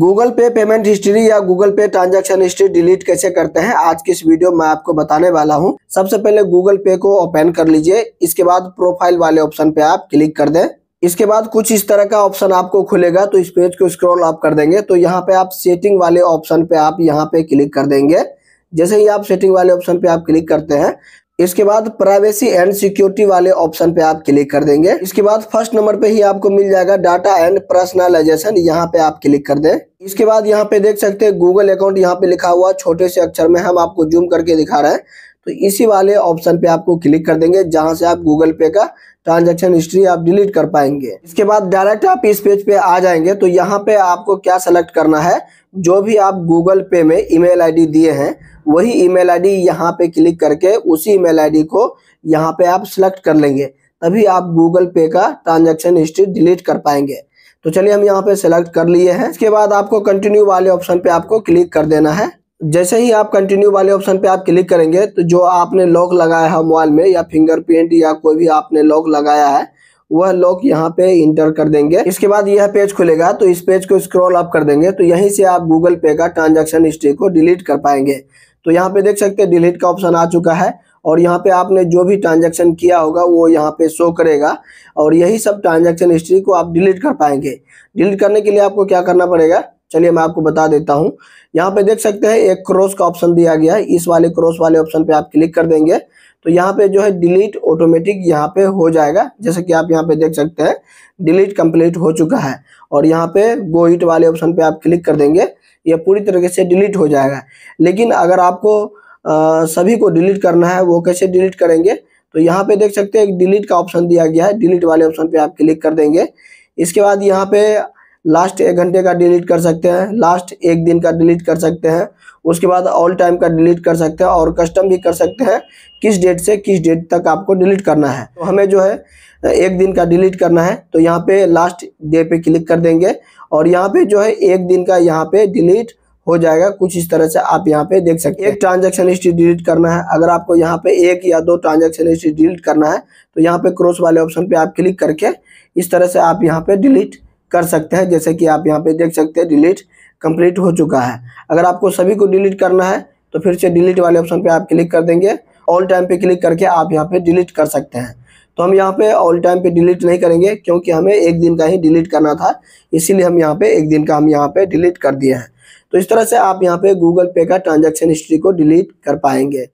Google Pay payment history या Google Pay transaction history delete कैसे करते हैं आज की इस वीडियो में आपको बताने वाला हूं सबसे पहले गूगल पे को ओपन कर लीजिए इसके बाद प्रोफाइल वाले ऑप्शन पे आप क्लिक कर दें इसके बाद कुछ इस तरह का ऑप्शन आपको खुलेगा तो इस पेज को स्क्रॉल आप कर देंगे तो यहाँ पे आप सेटिंग वाले ऑप्शन पे आप यहाँ पे क्लिक कर देंगे जैसे ही आप सेटिंग वाले ऑप्शन पे आप क्लिक करते हैं इसके बाद प्राइवेसी एंड सिक्योरिटी वाले ऑप्शन पे आप क्लिक कर देंगे इसके बाद फर्स्ट नंबर पे ही आपको मिल जाएगा डाटा एंड पर्सनलाइजेशन यहाँ पे आप क्लिक कर दें इसके बाद यहाँ पे देख सकते हैं गूगल अकाउंट यहाँ पे लिखा हुआ छोटे से अक्षर में हम आपको जूम करके दिखा रहे हैं तो इसी वाले ऑप्शन पे आपको क्लिक कर देंगे जहां से आप गूगल पे का ट्रांजेक्शन हिस्ट्री आप डिलीट कर पाएंगे इसके बाद डायरेक्ट आप इस पेज पे आ जाएंगे तो यहाँ पे आपको क्या सेलेक्ट करना है जो भी आप गूगल पे में ईमेल आईडी दिए हैं वही ईमेल आईडी यहाँ पे क्लिक करके उसी ईमेल आईडी को यहाँ पे आप सिलेक्ट कर लेंगे तभी आप गूगल पे का ट्रांजेक्शन हिस्ट्री डिलीट कर पाएंगे तो चलिए हम यहाँ पे सेलेक्ट कर लिए हैं इसके बाद आपको कंटिन्यू वाले ऑप्शन पे आपको क्लिक कर देना है जैसे ही आप कंटिन्यू वाले ऑप्शन पे आप क्लिक करेंगे तो जो आपने लॉक लगाया है मोबाइल में या फिंगरप्रिंट या कोई भी आपने लॉक लगाया है वह लॉक यहाँ पे इंटर कर देंगे इसके बाद यह पेज खुलेगा तो इस पेज को स्क्रॉल अप कर देंगे तो यहीं से आप गूगल पे का ट्रांजेक्शन हिस्ट्री को डिलीट कर पाएंगे तो यहाँ पे देख सकते हैं डिलीट का ऑप्शन आ चुका है और यहाँ पे आपने जो भी ट्रांजैक्शन किया होगा वो यहाँ पे शो करेगा और यही सब ट्रांजैक्शन हिस्ट्री को आप डिलीट कर पाएंगे डिलीट करने के लिए आपको क्या करना पड़ेगा चलिए मैं आपको बता देता हूं यहाँ पे देख सकते हैं एक क्रॉस का ऑप्शन दिया गया है इस वाले क्रॉस वाले ऑप्शन पे आप क्लिक कर देंगे तो यहाँ पे जो है डिलीट ऑटोमेटिक यहाँ पे हो जाएगा जैसे कि आप यहाँ पे देख सकते हैं डिलीट कंप्लीट हो चुका है और यहाँ पे गो इट वाले ऑप्शन पे आप क्लिक कर देंगे यह पूरी तरीके से डिलीट हो जाएगा लेकिन अगर आपको आ, सभी को डिलीट करना है वो कैसे डिलीट करेंगे तो यहाँ पे देख सकते हैं एक डिलीट का ऑप्शन दिया गया है डिलीट वाले ऑप्शन पे आप क्लिक कर देंगे इसके बाद यहाँ पे लास्ट एक घंटे का डिलीट कर सकते हैं लास्ट एक दिन का डिलीट कर सकते हैं उसके बाद ऑल टाइम का डिलीट कर सकते हैं और कस्टम भी कर सकते हैं किस डेट से किस डेट तक आपको डिलीट करना है तो हमें जो है एक दिन का डिलीट करना है तो यहाँ पे लास्ट डे पे क्लिक कर देंगे और यहाँ पे जो है एक दिन का यहाँ पे डिलीट हो जाएगा कुछ इस तरह से आप यहाँ पे देख सकते हैं एक ट्रांजेक्शन हिस्ट्री डिलीट करना है अगर आपको यहाँ पे एक या दो ट्रांजेक्शन हिस्ट्री डिलीट करना है तो यहाँ पे क्रॉस वाले ऑप्शन पे आप क्लिक करके इस तरह से आप यहाँ पे डिलीट कर सकते हैं जैसे कि आप यहाँ पे देख सकते हैं डिलीट कंप्लीट हो चुका है अगर आपको सभी को डिलीट करना है तो फिर से डिलीट वाले ऑप्शन पे आप क्लिक कर देंगे ऑल टाइम पे क्लिक करके आप यहाँ पे डिलीट कर सकते हैं तो हम यहाँ पे ऑल टाइम पे डिलीट नहीं करेंगे क्योंकि हमें एक दिन का ही डिलीट करना था इसीलिए हम यहाँ पे एक दिन का हम यहाँ पे डिलीट कर दिए हैं तो इस तरह से आप यहाँ पे गूगल पे का ट्रांजेक्शन हिस्ट्री को डिलीट कर पाएंगे